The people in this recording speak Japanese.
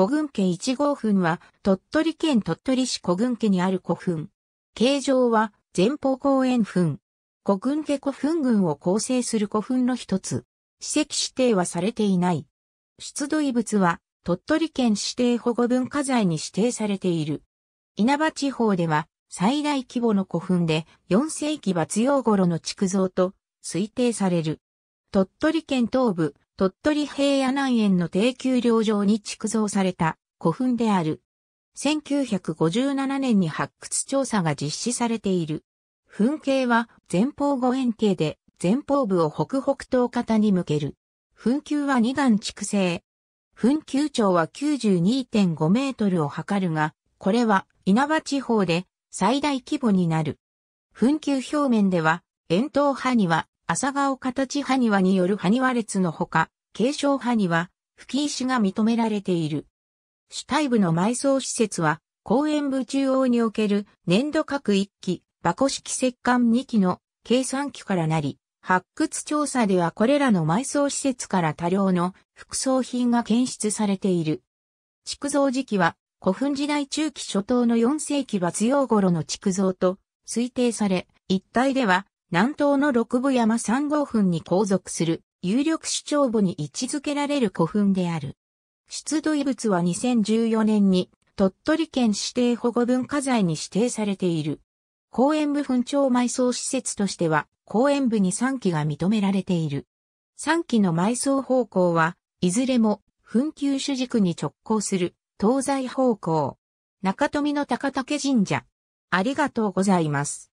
古軍家1号墳は、鳥取県鳥取市古軍家にある古墳。形状は、前方後円墳。古軍家古墳群を構成する古墳の一つ。史跡指定はされていない。出土遺物は、鳥取県指定保護文化財に指定されている。稲葉地方では、最大規模の古墳で、4世紀末用頃の築造と推定される。鳥取県東部、鳥取平野南園の低給料上に築造された古墳である。1957年に発掘調査が実施されている。墳形は前方五円形で前方部を北北東方に向ける。墳丘は2段築成。墳丘長は92.5メートルを測るが、これは稲葉地方で最大規模になる。墳丘表面では、円筒派には朝顔形埴輪による埴輪列のほか、継承埴輪、吹石が認められている。主体部の埋葬施設は、公園部中央における粘土各1基、箱式石棺2基の計算機からなり、発掘調査ではこれらの埋葬施設から多量の副葬品が検出されている。築造時期は古墳時代中期初頭の4世紀末用頃の築造と推定され、一帯では南東の六部山三号墳に後続する有力主張部に位置づけられる古墳である。出土遺物は2014年に鳥取県指定保護文化財に指定されている。公園部墳長埋葬施設としては公園部に3基が認められている。3基の埋葬方向はいずれも墳丘主軸に直行する東西方向。中富の高竹神社。ありがとうございます。